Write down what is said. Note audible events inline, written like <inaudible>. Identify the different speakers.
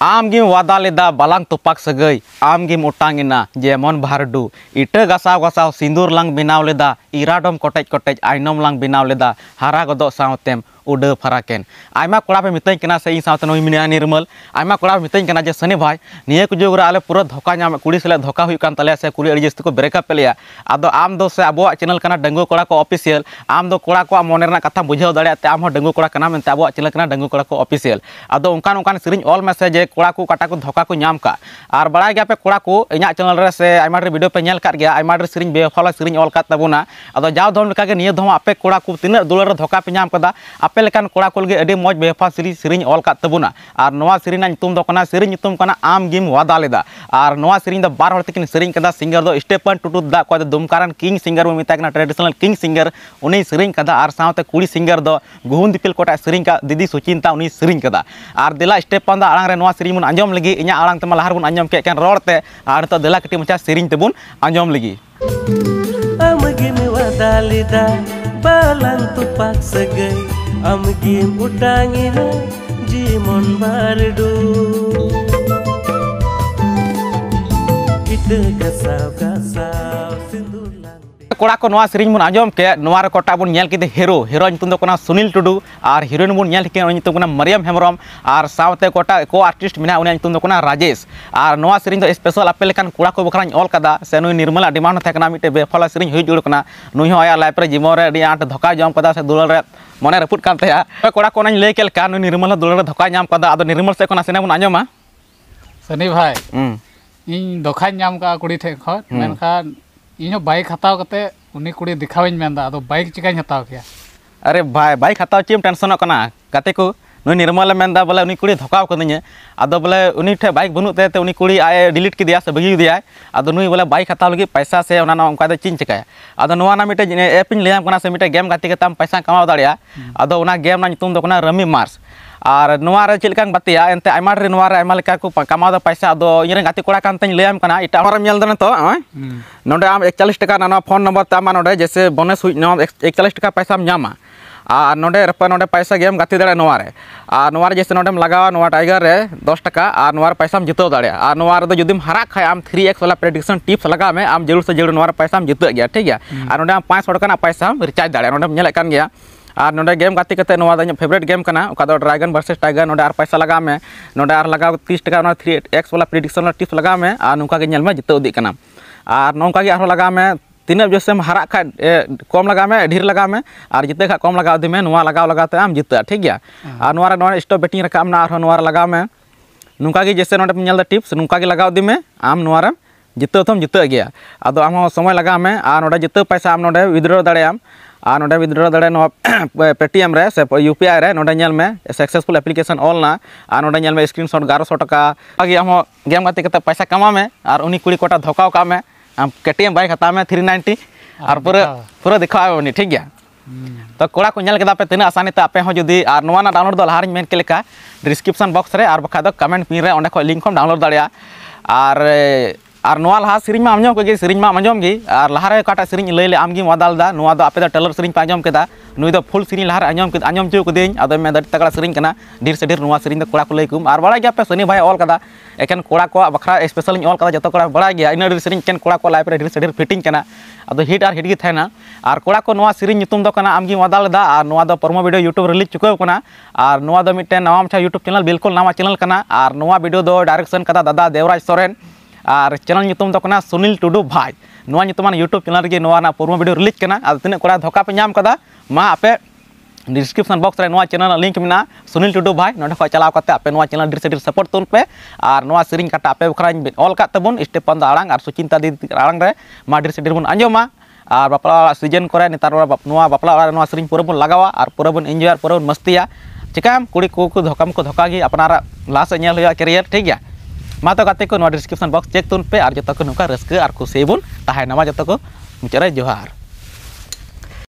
Speaker 1: ᱟᱢᱜᱮᱢ ᱣᱟᱫᱟ ᱞᱮᱫᱟ ᱵᱟᱞᱟᱝ ᱛᱚᱯᱟᱜ ᱥᱟᱹᱜᱟᱹᱭ ᱟᱢᱜᱮᱢ ᱚᱴᱟᱝ ᱮᱱᱟ ᱡᱮᱢᱚᱱ ᱵᱷᱟᱨᱰᱩ ᱤᱴᱟᱹ ᱜᱟᱥᱟᱣ ᱜᱟᱥᱟᱣ ᱥᱤᱸᱫᱩᱨ ᱞᱟᱝ ᱵᱮᱱᱟᱣ ᱞᱮᱫᱟ ᱤᱨᱟᱰᱚᱢ ᱠᱚᱴᱮᱡ ᱠᱚᱴᱮᱡ ᱟᱭᱱᱚᱢ ᱞᱟᱝ ᱵᱮᱱᱟᱣ ᱞᱮᱫᱟ ᱦᱟᱨᱟ ᱜᱚᱫᱚᱜ ᱥᱟᱶᱛᱮᱢ उडा फराकेन आमा कोड़ा पे मिताई कना से इन साथ नोई निर्मल आमा कोड़ा पे मिताई कना जे सनी भाई निये को जोगरा आले पूरा धोखा नाम कुड़ी से धोखा हुई कान तले से कुड़ी एडजस्ट को ब्रेकअप पे लिया आदो आम दो से अबो चैनल कना डंगो कोड़ा को ऑफिशियल आम दो कोड़ा को मन कथा बुझाओ दड़े आम हो डंगो कोड़ा कना मेनते अबो चैनल कना डंगो कोड़ा को ऑफिशियल आदो उनकान उनकान सिरिंज ऑल में से जे कोड़ा को काटा को धोखा को नाम का और बड़ा गया पे कोड़ा को इना चैनल रे से आमा रे वीडियो पे नेल कर गया आमा रे सिरिंज बेफला सिरिंज ऑल का तबोना आदो जाओ धम लका के निये धम आपे कोड़ा को तीन दुलर धोखा पे नाम कदा आपे ᱟᱯᱮ ᱞᱮᱠᱟᱱ ᱠᱚᱲᱟ ᱠᱚ ᱞᱟᱹᱜᱤᱫ ᱟᱹᱰᱤ ᱢᱚᱡᱽ ᱵᱮᱯᱷᱟ ᱥᱮᱨᱮᱧ ᱥᱮᱨᱮᱧ ᱚᱞ ᱠᱟᱜ ᱛᱟᱵᱚᱱᱟ ᱟᱨ ᱱᱚᱣᱟ ᱥᱮᱨᱮᱧ ᱨᱮᱱᱟᱜ ᱧᱩᱛᱩᱢ ᱫᱚ ᱠᱟᱱᱟ ᱥᱮᱨᱮᱧ ᱧᱩᱛᱩᱢ ᱠᱟᱱᱟ ᱟᱢᱜᱮᱢ ᱣᱟᱫᱟ ᱞᱮᱫᱟ ᱟᱨ ᱱᱚᱣᱟ ᱥᱮᱨᱮᱧ ᱫᱚ ᱵᱟᱨ ᱦᱚᱲ ᱛᱮᱠᱤᱱ ᱥᱮᱨᱮᱧ ᱠᱟᱫᱟ ᱥᱤᱝᱜᱟᱨ ᱫᱚ ᱥᱴᱮᱯᱷᱟᱱ ᱴᱩᱴᱩ ᱫᱟ ᱚᱠᱚᱭ ᱫᱚ ᱫᱩᱢᱠᱟᱨᱟᱱ ᱠᱤᱝ ᱥᱤᱝᱜᱟᱨ ᱵᱚᱱ ᱢᱮᱛᱟᱭ ᱠᱟᱱᱟ ᱴᱨᱮᱰᱤᱥᱚᱱᱟᱞ ᱠᱤᱝ ᱥᱤᱝᱜᱟᱨ ᱩᱱᱤ ᱥᱮᱨᱮᱧ ᱠᱟᱫᱟ ᱟᱨ ᱥᱟᱶᱛᱮ ᱠᱩᱲᱤ ᱥᱤᱝᱜᱟᱨ ᱫᱚ ᱜᱩᱦᱩᱢ ᱫᱤᱯᱤᱞ ᱠᱚᱴᱟᱜ ᱥᱮᱨᱮᱧ ᱠᱟᱜ ᱫᱤᱫᱤ ᱥᱩᱪᱤᱱᱛᱟ ᱩᱱᱤ ᱥᱮᱨᱮᱧ ᱠᱟᱫᱟ ᱟᱨ ᱫᱮᱞᱟ ᱥᱴᱮᱯᱷᱟᱱ ᱫᱚ ᱟᱲᱟᱝ ᱨᱮ ᱱᱚᱣᱟ ᱥᱮᱨᱮᱧ ᱵᱚᱱ ᱟᱸᱡᱚᱢ ᱞᱟᱹᱜᱤᱫ ᱤᱧᱟᱹᱜ ᱟᱲᱟᱝ ᱛᱮᱢᱟ ᱞᱟᱦᱟ ᱨᱮᱵᱚᱱ ᱟᱸᱡᱚᱢ ᱠᱮᱫ ᱠᱟᱱ ᱨᱚᱲ ᱛᱮ ᱟᱨ ᱱᱤᱛᱚᱜ ᱫᱮᱞᱟ ᱠᱟᱹᱴᱤᱡ ᱢᱟᱪᱷᱟ ᱥᱮᱨᱮᱧ ᱛᱮᱵᱚᱱ ᱟᱸᱡᱚᱢ ᱞᱟᱹᱜᱤᱫ ᱟᱢᱜᱮᱢ ᱣᱟᱫᱟ ᱞᱮᱫᱟ ᱵᱟᱞᱟᱱ ᱛᱩᱯᱟᱜ ᱥᱟᱹᱜᱟᱹᱭ Am amgim utangina jimon bardu kita kasau kasau ᱠᱚᱲᱟ ᱠᱚ ᱱᱚᱣᱟ ᱥᱮᱨᱮᱧ ᱵᱚᱱ ᱟᱸᱡᱚᱢ ᱠᱮᱫ ᱱᱚᱣᱟ ᱨᱮ ᱠᱚᱴᱟ ᱵᱚᱱ ᱧᱮᱞ ᱠᱮᱫᱟ ᱦᱤᱨᱳ ᱦᱤᱨᱳ ᱧᱩᱛᱩᱢ ᱫᱚ ᱠᱟᱱᱟ ᱥᱩᱱᱤᱞ ᱴᱩᱰᱩ ᱟᱨ ᱦᱤᱨᱳᱭᱤᱱ ᱵᱚᱱ ᱧᱮᱞ ᱠᱮᱫ ᱩᱱᱤ ᱧᱩᱛᱩᱢ ᱠᱟᱱᱟ ᱢᱟᱨᱤᱭᱟᱢ ᱦᱮᱢᱵᱨᱚᱢ ᱟᱨ ᱥᱟᱶᱛᱮ ᱠᱚᱴᱟ ᱠᱚ ᱟᱨᱴᱤᱥᱴ ᱢᱮᱱᱟᱜ ᱩᱱᱤᱭᱟᱜ ᱧᱩᱛᱩᱢ ᱫᱚ ᱠᱟᱱᱟ ᱨᱟᱡᱮᱥ ᱟᱨ ᱱᱚᱣᱟ ᱥᱮᱨᱮᱧ ᱫᱚ ᱥᱯᱮᱥᱟᱞ ᱟᱯᱮ ᱞᱮᱠᱟᱱ ᱠᱚᱲᱟ ᱠᱚ ᱵᱟᱠᱷᱨᱟᱧ ᱚᱞ ᱠᱟᱫᱟ ᱥᱮ ᱱᱩᱭ ᱱᱤᱨᱢᱚᱞᱟ ᱰᱤᱢᱟᱱᱰ ᱛᱟᱦᱮᱸ ᱠᱟᱱᱟ ᱢᱤᱫᱴᱮᱡ ᱵᱮᱯᱷᱚᱞᱟ ᱥᱮᱨᱮᱧ ᱦᱩᱭ ᱡᱩᱲ ᱠᱟᱱᱟ ᱱᱩᱭ ᱦᱚᱸ ᱟᱭᱟᱜ ᱞᱟᱭᱤᱯᱷ ᱨᱮ ᱡᱤᱵᱚᱱ ᱨᱮ ᱟᱹᱰᱤ ᱟᱸᱴ ᱫᱷᱚᱠᱟ ᱡᱚᱢ ᱠᱟᱫᱟ ᱥᱮ ᱫᱩᱞᱟᱹᱲ ᱨᱮ ᱢᱚᱱᱮ ᱨᱟᱹᱯᱩᱫ ᱠᱟᱱ ᱛᱟᱭᱟ ᱠᱚᱲᱟ ᱠᱚ ᱚᱱᱟᱧ ᱞᱟᱹᱭ ᱠᱮᱫ ᱞᱮᱠᱟ ᱱᱩᱭ ᱱᱤᱨᱢᱚᱞ ᱫᱩᱞᱟᱹᱲ ᱨᱮ ᱫᱷᱚᱠᱟᱭ ᱧᱟᱢ ᱠᱟᱫᱟ ᱟᱫᱚ ᱱᱤᱨᱢᱚᱞ ᱥᱮᱫ ᱠᱷᱚᱱ ᱱᱟᱥᱮᱱᱟᱜ ᱵᱚᱱ ᱟᱸᱡᱚᱢᱟ ᱥᱟᱹᱱᱤ ᱵᱷᱟᱭ ᱤᱧ ᱫᱷᱚᱠᱟᱧ ᱧᱟᱢ ᱠᱟᱜᱼᱟ ᱠᱩᱲᱤ ᱴᱷᱮᱡ ᱠᱷᱚᱱ ᱢᱮᱱᱠᱷᱟᱱ इन बैक हत्या ᱠᱟᱛᱮ ᱩᱱᱤ ᱠᱩᱲᱤ ᱫᱮᱠᱷᱟᱣᱤᱧ ᱢᱮᱱᱫᱟ ᱟᱫᱚ ᱵᱟᱭᱤᱠ अरे भाई बैक हत्या चेम टेंशन गाते को नु निर्मल में बोले उनी कुड़ी धोखा कदिने अब बोले उनी बैक बाइक कुड़ी आए डिलीट के दिया से भगी बोले बैक हत्या लगे पैसा से ओना ओंका दे चिन चकाया आदो से गेम गति के पैसा कमा दाड़िया हम्म। अब गेम रमी मार्स ᱟᱨ ᱱᱚᱣᱟ ᱨᱮ ᱪᱮᱫ ᱞᱮᱠᱟᱧ ᱵᱟᱛᱮᱭᱟ ᱮᱱᱛᱮ ᱟᱭᱢᱟ ᱰᱷᱮᱨ ᱱᱚᱣᱟ ᱨᱮ ᱟᱭᱢᱟ ᱞᱮᱠᱟ ᱠᱚ ᱠᱟᱢᱟᱣ ᱫᱟ ᱯᱟᱭᱥᱟ ᱟᱫᱚ ᱤᱧᱨᱮᱱ ᱜᱟᱛᱮ ᱠᱚᱲᱟ ᱠᱟᱱ ᱛᱟᱹᱧ ᱞᱟᱹᱭᱟᱢ ᱠᱟᱱᱟ ᱮᱴᱟᱜ ᱦᱚᱲᱮᱢ ᱧᱮᱞ ᱫᱟ ᱱᱤᱛᱚᱜ ᱱᱚᱜᱼᱚᱭ ᱱᱚᱰᱮ ᱟᱢ ᱮᱠᱪᱟᱞᱞᱤᱥ ᱴᱟᱠᱟ ᱱᱚᱣᱟ ᱯᱷᱳᱱ ᱱᱚᱢᱵᱚᱨ ᱛᱮ ᱟᱢ ᱱᱚᱰᱮ ᱡᱮᱥᱮ ᱵᱚᱱᱮᱥ ᱦᱩᱭ ᱱᱚᱣᱟ ᱮᱠᱪᱟᱞᱞᱤᱥ ᱴᱟᱠᱟ ᱯᱟᱭᱥᱟᱢ ᱧᱟᱢᱟ ᱟᱨ ᱱᱚᱰᱮ ᱨᱟᱯᱟ ᱱᱚᱰᱮ ᱯᱟᱭᱥᱟ ᱜᱮᱢ ᱜᱟᱛᱮ ᱫᱟᱲᱮᱭᱟᱜᱼᱟ ᱱᱚᱣᱟ ᱨᱮ ᱟᱨ ᱱᱚᱣᱟ ᱨᱮ ᱡᱮᱥᱮ ᱱᱚᱰᱮᱢ ᱞᱟᱜᱟᱣᱟ ᱱᱚᱣᱟ ᱴᱟᱭᱜᱟᱨ ᱨᱮ ᱫᱚᱥ ᱴᱟᱠᱟ ᱟᱨ ᱱᱚᱣᱟ ᱨᱮ ᱯᱟᱭᱥᱟᱢ ᱡᱤᱛᱟᱹᱣ ᱫᱟᱲᱮᱭᱟᱜᱼᱟ ᱟᱨ ᱱᱚᱣᱟ ᱨᱮᱫᱚ ᱡᱩᱫᱤᱢ ᱦᱟᱨᱟᱜ ᱠᱷᱟᱡ ᱟᱢ ᱛᱷᱨᱤ ᱮᱠᱥ ᱵᱟᱞᱟ ᱯᱨᱮᱰᱤᱠᱥᱚᱱ ᱴᱤᱯᱥ ᱞᱟᱜᱟᱣ ᱢᱮ ᱟᱢ ᱡᱟᱹᱨᱩᱲ ᱥᱮ ᱡᱟᱹᱨᱩᱲ ᱱᱚᱣᱟ ᱨᱮ ᱯᱟᱭᱥᱟᱢ ᱡᱤᱛᱟᱹᱜ ᱜᱮᱭᱟ ᱴᱷᱤᱠ ᱜᱮᱭᱟ ᱟᱨ ᱱᱚᱰᱮ ᱟᱢ ᱯᱟᱸᱪ ᱥᱚ ᱴᱟᱠᱟ ᱨᱮᱱᱟᱜ ᱯᱟᱭᱥᱟᱢ ᱨᱤᱪᱟᱨᱡᱽ ᱫᱟᱲᱮᱭᱟᱜᱼᱟ ᱱᱚᱰᱮᱢ ᱧᱮᱞᱮᱫ ᱠᱟᱱ ᱜᱮᱭᱟ और ᱱᱚᱰᱮ गेम ᱜᱟᱛᱮ ᱠᱟᱛᱮ ᱱᱚᱣᱟ ᱫᱚ ᱤᱧᱟᱹᱜ ᱯᱷᱮᱵᱟᱨᱮᱴ ᱜᱮᱢ ᱠᱟᱱᱟ ᱚᱠᱟ पैसा लगा ᱵᱷᱟᱨᱥᱮᱥ ᱴᱟᱭᱜᱟᱨ ᱱᱚᱰᱮ ᱟᱨ ᱯᱚᱭᱥᱟ ᱞᱟᱜᱟᱣ ᱢᱮ एक्स वाला प्रिडिक्शन वाला टिप्स लगा में और नौका गल में जितने उदी और नौका और लगा में तीन जैसे हरा खा कम लगा में ढेर लगा में और जिते खा कम लगा में लगा लगाते आम जिता ठीक है और स्टॉप बेटिंग रखा लगा में नौका जैसे नोटे टिप्स नौका लगा में आम जिता तो जिता गया अब आम समय लगा में और जिता पैसा आम विद्रो दाम <clears throat> ना विथड्र दें पेटीएम से यू पी आई नोल में सक्सेसफुल एप्लीकेशन ऑलना में स्क्रीन गारो सौ टाइम गेम गति पैसा कमा में और उन्नी कुड़ी कोटा धोखा का में केटीएम बैक हता में थ्री नाइनटी हाँ, और पूरा पूरा देखा उन्नी ठीक है हम्म। तो कड़ा को पे तीन आसानी तक आपे जी ना डाउनलोड लहार मिले डिस्क्रिप्शन बक्स में कमेंट पीन रहे खो लिंक डाउनलोड दाया और और ना लहा सेरी में आजम कोई सेरी में आजम गई और लहा कटा सेरी लैले आमगी मदाल आपे टलर सेरी पे नुद फुल से लहा आजम आजम चो कि दड़ी तगड़ा सेरी ढेर से ढेर से कड़ा को लैक और बड़ा गया पे भाई ऑल का एखन कड़ा को बखरा स्पेशल ऑल का जो कड़ा बड़ा गया इन से सेरी कड़ा को लाइफ ढेर से ढेर फिटिंग अब हिट और हिट गेना और कड़ा को सेरी आमगी मदाल परमो भिडियो यूट्यूब रिलीज चुकाव नवाम छा यूट्यूब चैनल बिल्कुल नवा चैनल और नवा भिडियो डायरेक्शन का दादा देवराज सोरेन और चैनल सुनील टुडू ᱠᱟᱱᱟ ᱥᱩᱱᱤᱞ यूट्यूब चैनल ᱱᱚᱣᱟ ᱧᱩᱛᱩᱢᱟᱱ ᱤᱭᱩᱴᱩᱵᱽ ᱪᱮᱱᱮᱞ ᱨᱮᱜᱮ ᱱᱚᱣᱟ ᱨᱮᱱᱟᱜ ᱯᱩᱨᱢᱚ ᱵᱷᱤᱰᱤᱭᱳ ᱨᱤᱞᱤᱡ ᱠᱟᱱᱟ ᱟᱨ ᱛᱤᱱᱟᱹᱜ ᱠᱚᱲᱟ डिस्क्रिप्शन बॉक्स में चैनल लिंक में सुनील टुडू भाई नोडे खा चलाव करते आपे चैनल डिर से डिर सपोर्ट तुल पे और नोआ सेरिंग काटा आपे बखरा ऑल का तबन स्टेपन आड़ और सुचिंता दी आड़ंग रे मा डिर से डिर बन अंजमा और बापला सीजन को नेतार बापला सेरिंग पूरा बन लगा और पूरा बन एंजॉय पूरा बन मस्ती चिकाम कुड़ी को धोखा को धोखा अपना लास्ट से कैरियर ठीक है मत को डिस्क्रिप्शन बॉक्स चेक तुन पे और जो नौका रस्क और खुशी बन जो मुचाद जोहार